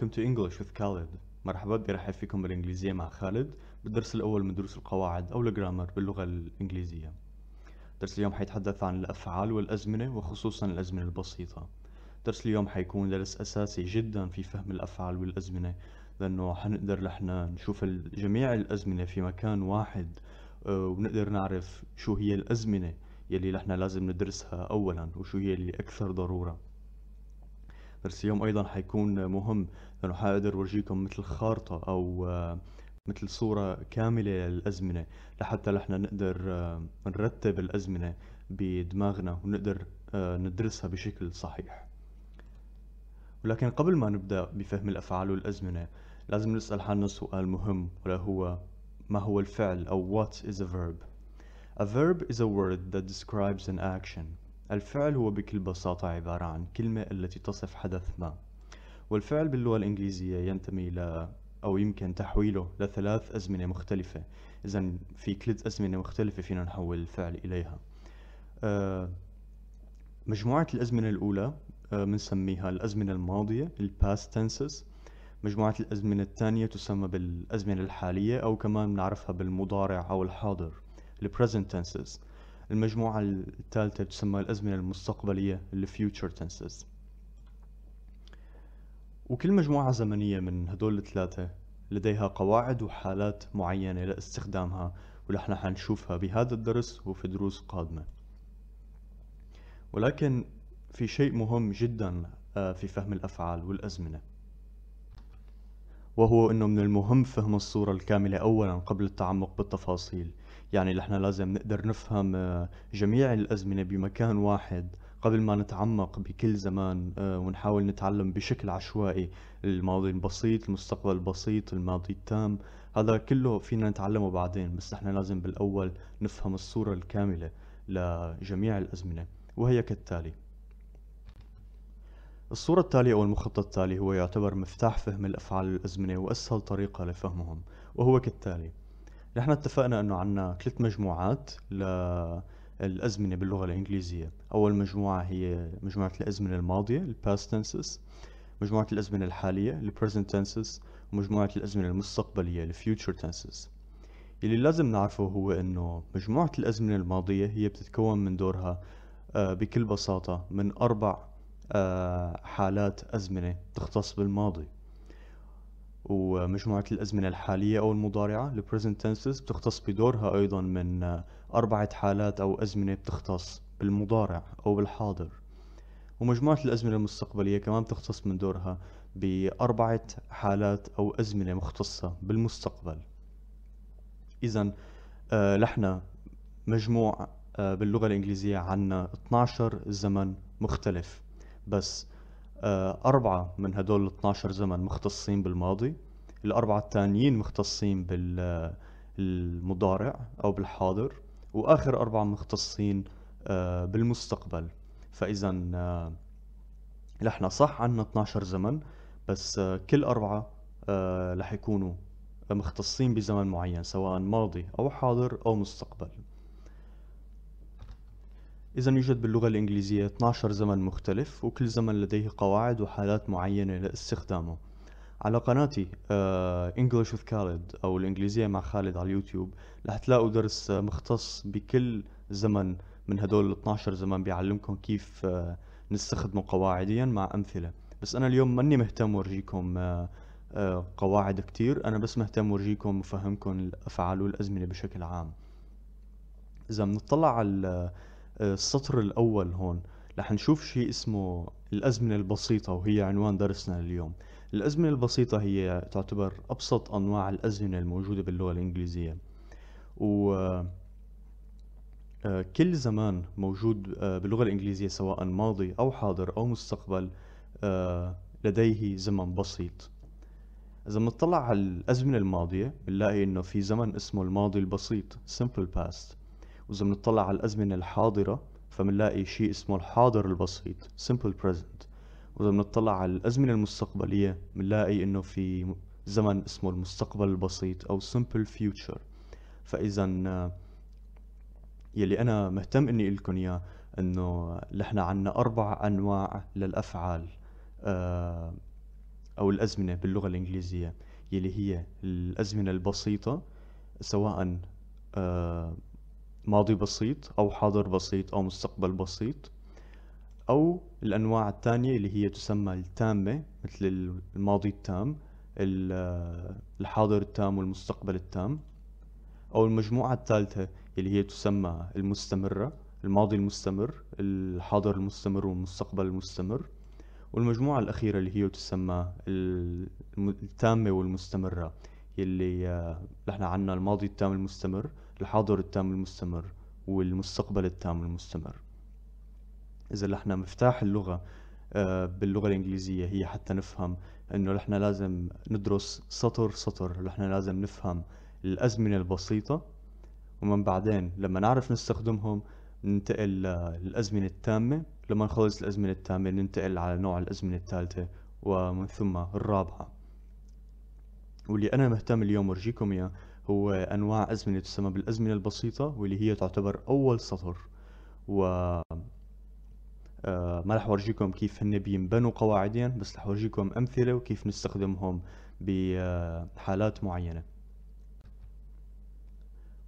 welcome to English with Khaled مرحبا بدي رحب فيكم بالانجليزية مع خالد بالدرس الاول من دروس القواعد او الجرامر باللغة الانجليزية درس اليوم حيتحدث عن الافعال والازمنة وخصوصا الازمنة البسيطة درس اليوم حيكون درس اساسي جدا في فهم الافعال والازمنة لانه حنقدر لحنا نشوف جميع الازمنة في مكان واحد آه، ونقدر نعرف شو هي الازمنة يلي لحنا لازم ندرسها اولا وشو هي اللي اكثر ضروره درس اليوم ايضا حيكون مهم لانه حقدر ورجيكم مثل خارطه او آه، مثل صورة كاملة للأزمنة لحتى نحن نقدر آه، نرتب الأزمنة بدماغنا ونقدر آه، ندرسها بشكل صحيح ولكن قبل ما نبدأ بفهم الأفعال والأزمنة لازم نسأل حالنا سؤال مهم ولا هو ما هو الفعل أو what is a verb A verb is a word that describes an action الفعل هو بكل بساطة عبارة عن كلمة التي تصف حدث ما والفعل باللغة الإنجليزية ينتمي إلى أو يمكن تحويله لثلاث أزمنة مختلفة إذا في ثلاث أزمنة مختلفة فينا نحول الفعل إليها آه، مجموعة الأزمنة الأولى بنسميها آه، الأزمنة الماضية الـ past tenses مجموعة الأزمنة الثانية تسمى بالأزمنة الحالية أو كمان بنعرفها بالمضارع أو الحاضر الـ present tenses المجموعة الثالثة تسمى الأزمنة المستقبلية future tenses وكل مجموعة زمنية من هدول الثلاثة لديها قواعد وحالات معينة لاستخدامها ونحن حنشوفها بهذا الدرس وفي دروس قادمة ولكن في شيء مهم جدا آه، في فهم الأفعال والأزمنة وهو أنه من المهم فهم الصورة الكاملة أولا قبل التعمق بالتفاصيل يعني نحن لازم نقدر نفهم آه، جميع الأزمنة بمكان واحد قبل ما نتعمق بكل زمان آه، ونحاول نتعلم بشكل عشوائي الماضي البسيط المستقبل البسيط الماضي التام هذا كله فينا نتعلمه بعدين بس نحن لازم بالأول نفهم الصورة الكاملة لجميع الأزمنة وهي كالتالي الصورة التالية أو المخطط التالي هو يعتبر مفتاح فهم الأفعال الأزمنة وأسهل طريقة لفهمهم وهو كالتالي نحن اتفقنا انه عندنا ثلاث مجموعات للازمنه باللغه الانجليزيه اول مجموعه هي مجموعه الازمنه الماضيه الباست تنسز مجموعه الازمنه الحاليه البريزنت تنسز ومجموعه الازمنه المستقبليه الفيوتشر تنسز اللي لازم نعرفه هو انه مجموعه الازمنه الماضيه هي بتتكون من دورها آه، بكل بساطه من اربع آه، حالات ازمنه تختص بالماضي ومجموعة الأزمنة الحالية أو المضارعة present tenses بتختص بدورها أيضا من آه، أربعة حالات أو أزمنة بتختص بالمضارع أو بالحاضر ومجموعة الأزمنة المستقبلية كمان بتختص من دورها بأربعة حالات أو أزمنة مختصة بالمستقبل إذا آه، لحنا مجموع آه، باللغة الإنجليزية عنا 12 زمن مختلف بس آه، أربعة من هدول 12 زمن مختصين بالماضي الأربعة التانيين مختصين بالمضارع آه، أو بالحاضر وآخر أربعة مختصين آه، بالمستقبل فإذا نحن صح عندنا 12 زمن بس كل أربعة رح يكونوا مختصين بزمن معين سواء ماضي أو حاضر أو مستقبل إذا يوجد باللغة الإنجليزية 12 زمن مختلف وكل زمن لديه قواعد وحالات معينة لاستخدامه على قناتي آه، English with Khaled أو الإنجليزية مع خالد على اليوتيوب رح تلاقوا درس آه، مختص بكل زمن من هدول ال 12 زمن بيعلمكم كيف آه، نستخدمه قواعديا مع أمثلة بس أنا اليوم ماني مهتم ورجيكم قواعد كتير أنا بس مهتم ورجيكم وفهمكم الأفعال والأزمنة بشكل عام إذا بنطلع على السطر الأول هون رح نشوف شيء اسمه الأزمنة البسيطة وهي عنوان درسنا لليوم الأزمنة البسيطة هي تعتبر أبسط أنواع الأزمنة الموجودة باللغة الإنجليزية و آه، كل زمان موجود آه، باللغة الإنجليزية سواء ماضي أو حاضر أو مستقبل آه، لديه زمن بسيط إذا بنطلع على الأزمنة الماضية بنلاقي إنه في زمن اسمه الماضي البسيط simple past وإذا بنطلع على الأزمنة الحاضرة فبنلاقي شيء اسمه الحاضر البسيط simple present وإذا بنطلع على الأزمنة المستقبلية بنلاقي إنه في زمن اسمه المستقبل البسيط أو simple future فإذا يلي أنا مهتم إني أقول لكم إياه إنه نحن عنا أربع أنواع للأفعال آه، أو الأزمنة باللغة الإنجليزية يلي هي الأزمنة البسيطة سواء آه، ماضي بسيط أو حاضر بسيط أو مستقبل بسيط أو الأنواع الثانية اللي هي تسمى التامة مثل الماضي التام الحاضر التام والمستقبل التام أو المجموعة الثالثة اللي هي تسمى المستمرة الماضي المستمر الحاضر المستمر والمستقبل المستمر والمجموعة الأخيرة اللي هي تسمى التامة والمستمرة اللي نحن عنا الماضي التام المستمر الحاضر التام المستمر والمستقبل التام المستمر إذا احنا مفتاح اللغة آه، باللغة الإنجليزية هي حتى نفهم إنه نحن لازم ندرس سطر سطر نحن لازم نفهم الأزمنة البسيطة ومن بعدين لما نعرف نستخدمهم ننتقل للأزمنة التامة لما نخلص الأزمنة التامة ننتقل على نوع الأزمنة الثالثة ومن ثم الرابعة واللي أنا مهتم اليوم ورجيكم إياه هو أنواع أزمنة تسمى بالأزمنة البسيطة واللي هي تعتبر أول سطر و آه، ما رح أورجيكم كيف هن بينبنوا قواعدين بس رح أورجيكم أمثلة وكيف نستخدمهم بحالات معينة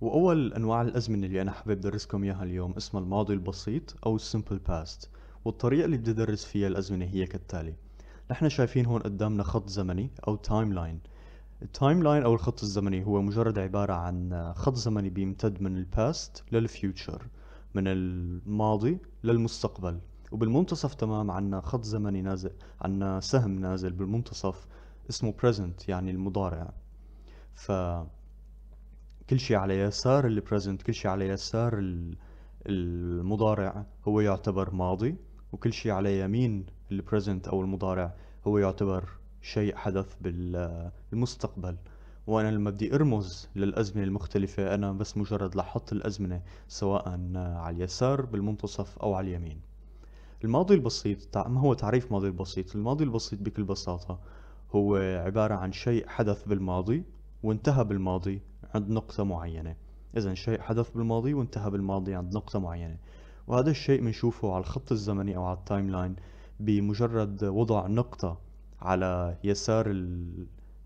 وأول أنواع الأزمنة اللي أنا حابب درسكم إياها اليوم اسمها الماضي البسيط أو السمبل باست والطريقة اللي بدي أدرس فيها الأزمنة هي كالتالي نحن شايفين هون قدامنا خط زمني أو تايم لاين التايم لاين او الخط الزمني هو مجرد عباره عن خط زمني بيمتد من الباست للفيوتشر من الماضي للمستقبل وبالمنتصف تمام عنا خط زمني نازل عنا سهم نازل بالمنتصف اسمه present يعني المضارع ف كل شيء على يسار البريزنت كل شيء على يسار المضارع هو يعتبر ماضي وكل شيء على يمين البريزنت او المضارع هو يعتبر شيء حدث بالمستقبل وانا لما بدي ارمز للازمنه المختلفه انا بس مجرد لاحط الازمنه سواء على اليسار بالمنتصف او على اليمين الماضي البسيط ما هو تعريف الماضي البسيط الماضي البسيط بكل بساطه هو عباره عن شيء حدث بالماضي وانتهى بالماضي عند نقطه معينه اذا شيء حدث بالماضي وانتهى بالماضي عند نقطه معينه وهذا الشيء بنشوفه على الخط الزمني او على التايم لاين بمجرد وضع نقطه على يسار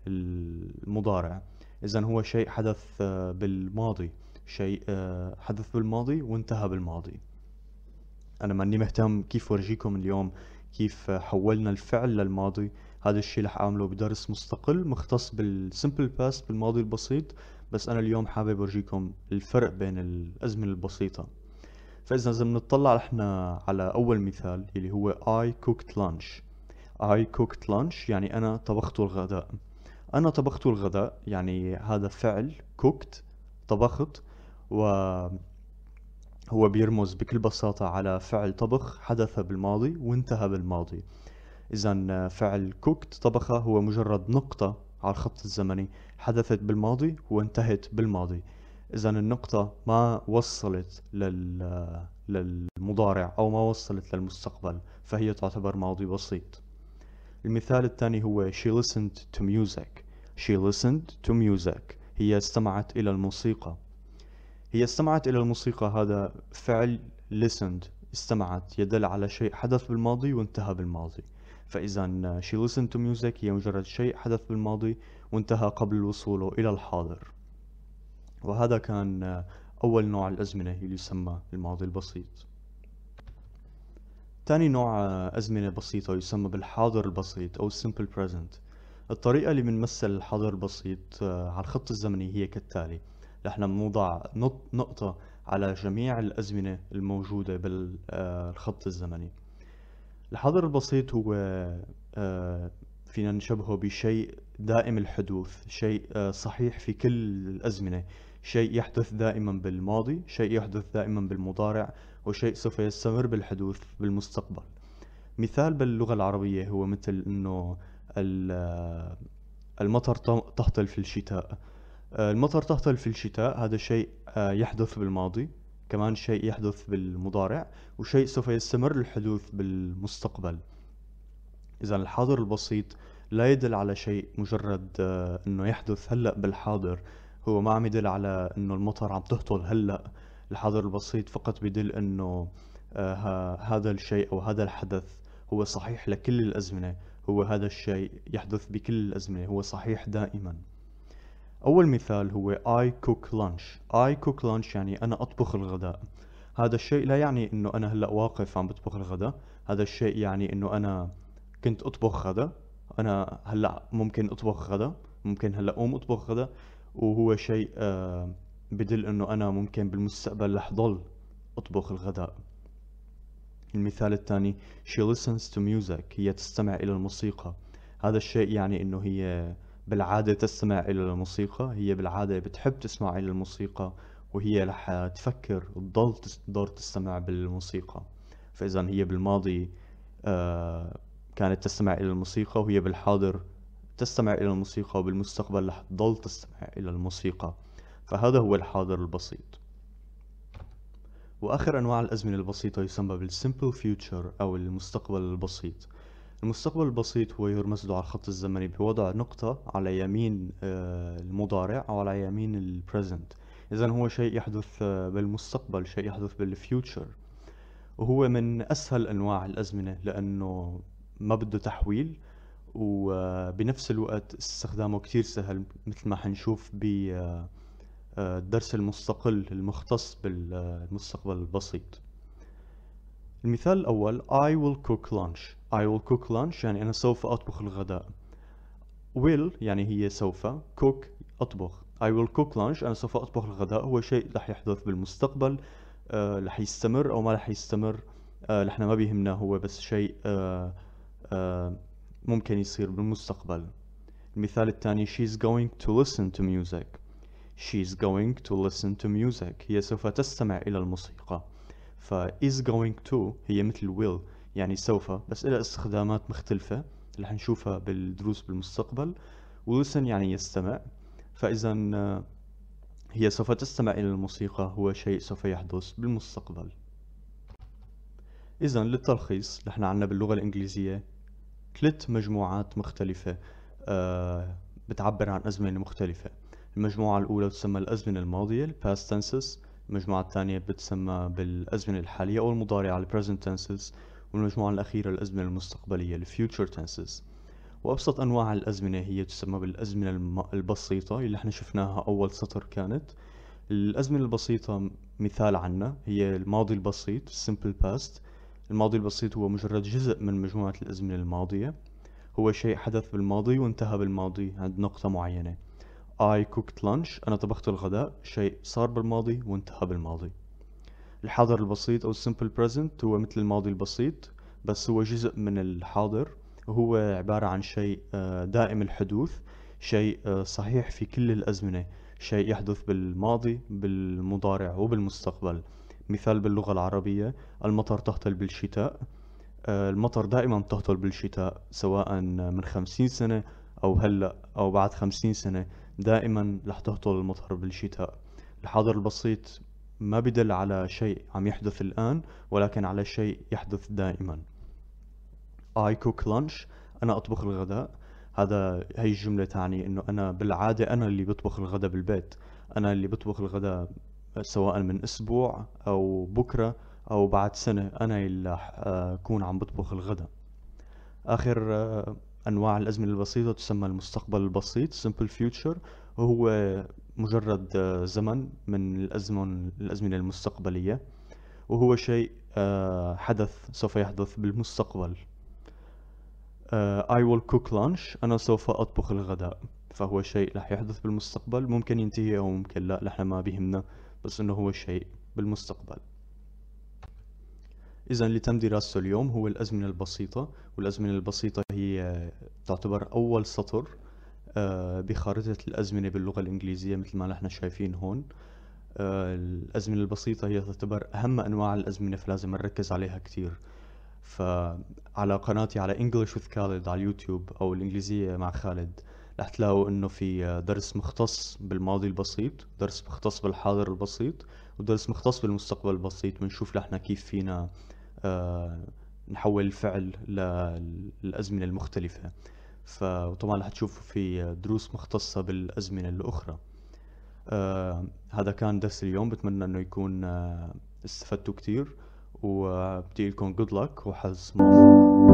المضارع اذا هو شيء حدث آه، بالماضي شيء آه، حدث بالماضي وانتهى بالماضي انا ماني مهتم كيف ورجيكم اليوم كيف حولنا الفعل للماضي هذا الشيء رح اعمله بدرس مستقل مختص بالسمبل باست بالماضي البسيط بس انا اليوم حابب ورجيكم الفرق بين الازمنه البسيطه فاذا اذا بنطلع احنا على اول مثال اللي هو I cooked lunch I cooked lunch يعني أنا طبخت الغداء أنا طبخت الغداء يعني هذا فعل cooked طبخت و هو بيرمز بكل بساطة على فعل طبخ حدث بالماضي وانتهى بالماضي إذا فعل cooked طبخة هو مجرد نقطة على الخط الزمني حدثت بالماضي وانتهت بالماضي إذا النقطة ما وصلت لل... للمضارع أو ما وصلت للمستقبل فهي تعتبر ماضي بسيط المثال الثاني هو she listened to music she listened to music هي استمعت إلى الموسيقى هي استمعت إلى الموسيقى هذا فعل listened استمعت يدل على شيء حدث بالماضي وانتهى بالماضي فإذا she listened to music هي مجرد شيء حدث بالماضي وانتهى قبل وصوله إلى الحاضر وهذا كان أول نوع الأزمنة اللي يسمى الماضي البسيط تاني نوع أزمنة بسيطة يسمى بالحاضر البسيط أو simple present الطريقة اللي بنمثل الحاضر البسيط آه، على الخط الزمني هي كالتالي نحن بنوضع نقطة على جميع الأزمنة الموجودة بالخط آه، الزمني الحاضر البسيط هو آه، فينا نشبهه بشيء دائم الحدوث شيء صحيح في كل الأزمنة شيء يحدث دائما بالماضي شيء يحدث دائما بالمضارع وشيء سوف يستمر بالحدوث بالمستقبل مثال باللغة العربية هو مثل انه المطر تهطل في الشتاء المطر تهطل في الشتاء هذا شيء آه، يحدث بالماضي كمان شيء يحدث بالمضارع وشيء سوف يستمر الحدوث بالمستقبل إذا الحاضر البسيط لا يدل على شيء مجرد آه، أنه يحدث هلأ بالحاضر هو ما عم يدل على انه المطر عم تهطل هلا الحظر البسيط فقط بدل انه آه هذا الشيء او هذا الحدث هو صحيح لكل الازمنه هو هذا الشيء يحدث بكل الازمنه هو صحيح دائما اول مثال هو اي كوك لانش اي كوك لانش يعني انا اطبخ الغداء هذا الشيء لا يعني انه انا هلا واقف عم بطبخ الغداء هذا الشيء يعني انه انا كنت اطبخ غدا انا هلا ممكن اطبخ غدا ممكن هلا اقوم اطبخ غدا وهو شيء آه، بدل انه انا ممكن بالمستقبل رح ضل اطبخ الغداء المثال الثاني she listens to music هي تستمع الى الموسيقى هذا الشيء يعني انه هي بالعاده تستمع الى الموسيقى هي بالعاده بتحب تسمع الى الموسيقى وهي رح تفكر تضل تضل تستمع بالموسيقى فاذا هي بالماضي آه، كانت تستمع الى الموسيقى وهي بالحاضر تستمع إلى الموسيقى وبالمستقبل رح تضل تستمع إلى الموسيقى فهذا هو الحاضر البسيط وآخر أنواع الأزمنة البسيطة يسمى بالسيمبل فيوتشر أو المستقبل البسيط المستقبل البسيط هو يرمز له على الخط الزمني بوضع نقطة على يمين آه، المضارع أو على يمين البريزنت إذا هو شيء يحدث آه، بالمستقبل شيء يحدث بالفيوتشر وهو من أسهل أنواع الأزمنة لأنه ما بده تحويل وبنفس الوقت استخدامه كتير سهل مثل ما حنشوف بالدرس آه، آه، المستقل المختص بالمستقبل البسيط المثال الأول I will cook lunch I will cook lunch يعني أنا سوف أطبخ الغداء will يعني هي سوف cook أطبخ I will cook lunch أنا سوف أطبخ الغداء هو شيء رح يحدث بالمستقبل آه، رح يستمر أو ما رح يستمر نحن ما بيهمنا هو بس شيء ممكن يصير بالمستقبل المثال الثاني she's going to listen to music she's going to listen to music هي سوف تستمع إلى الموسيقى ف is going to هي مثل will يعني سوف بس الى استخدامات مختلفة اللي حنشوفها بالدروس بالمستقبل و listen يعني يستمع فإذا هي سوف تستمع إلى الموسيقى هو شيء سوف يحدث بالمستقبل إذا للتلخيص نحن عنا باللغة الإنجليزية ثلاث مجموعات مختلفة آه، بتعبر عن أزمنة مختلفة المجموعة الأولى تسمى الأزمنة الماضية الـ past tenses المجموعة الثانية بتسمى بالأزمنة الحالية أو المضارعة الـ present tenses والمجموعة الأخيرة الأزمنة المستقبلية الـ future tenses وأبسط أنواع الأزمنة هي تسمى بالأزمنة البسيطة اللي احنا شفناها أول سطر كانت الأزمنة البسيطة مثال عنا هي الماضي البسيط simple past الماضي البسيط هو مجرد جزء من مجموعة الأزمنة الماضية هو شيء حدث بالماضي وانتهى بالماضي عند نقطة معينة I cooked lunch أنا طبخت الغداء شيء صار بالماضي وانتهى بالماضي الحاضر البسيط أو simple present هو مثل الماضي البسيط بس هو جزء من الحاضر وهو عبارة عن شيء آه، دائم الحدوث شيء آه، صحيح في كل الأزمنة شيء يحدث بالماضي بالمضارع وبالمستقبل مثال باللغة العربية المطر تهطل بالشتاء آه، المطر دائما تهطل بالشتاء سواء من خمسين سنة أو هلأ أو بعد خمسين سنة دائما رح تهطل المطر بالشتاء الحاضر البسيط ما بدل على شيء عم يحدث الآن ولكن على شيء يحدث دائما I cook lunch أنا أطبخ الغداء هذا هي الجملة تعني إنه أنا بالعادة أنا اللي بطبخ الغداء بالبيت أنا اللي بطبخ الغداء سواء من اسبوع او بكره او بعد سنه انا اللي راح آه، اكون عم بطبخ الغداء اخر آه، انواع الازمنه البسيطه تسمى المستقبل البسيط simple future وهو مجرد آه، زمن من الازمن الازمنه المستقبليه وهو شيء حدث سوف يحدث بالمستقبل I will cook lunch أنا سوف أطبخ الغداء فهو شيء رح يحدث بالمستقبل ممكن ينتهي أو ممكن لا نحن ما بهمنا بس انه هو شيء بالمستقبل إذا اللي تم دراسته اليوم هو الأزمنة البسيطة والأزمنة البسيطة هي تعتبر أول سطر آه، بخارطة الأزمنة باللغة الإنجليزية مثل ما نحن شايفين هون آه، الأزمنة البسيطة هي تعتبر أهم أنواع الأزمنة فلازم نركز عليها كتير فعلى قناتي على English with Khaled على اليوتيوب أو الإنجليزية مع خالد رح تلاقوا انه في درس مختص بالماضي البسيط درس مختص بالحاضر البسيط ودرس مختص بالمستقبل البسيط بنشوف نحن كيف فينا آه، نحول الفعل للأزمنة المختلفة فطبعا رح تشوفوا في دروس مختصة بالأزمنة الأخرى آه، هذا كان درس اليوم بتمنى انه يكون آه، استفدتوا كتير وبدي لكم good luck وحظ موفق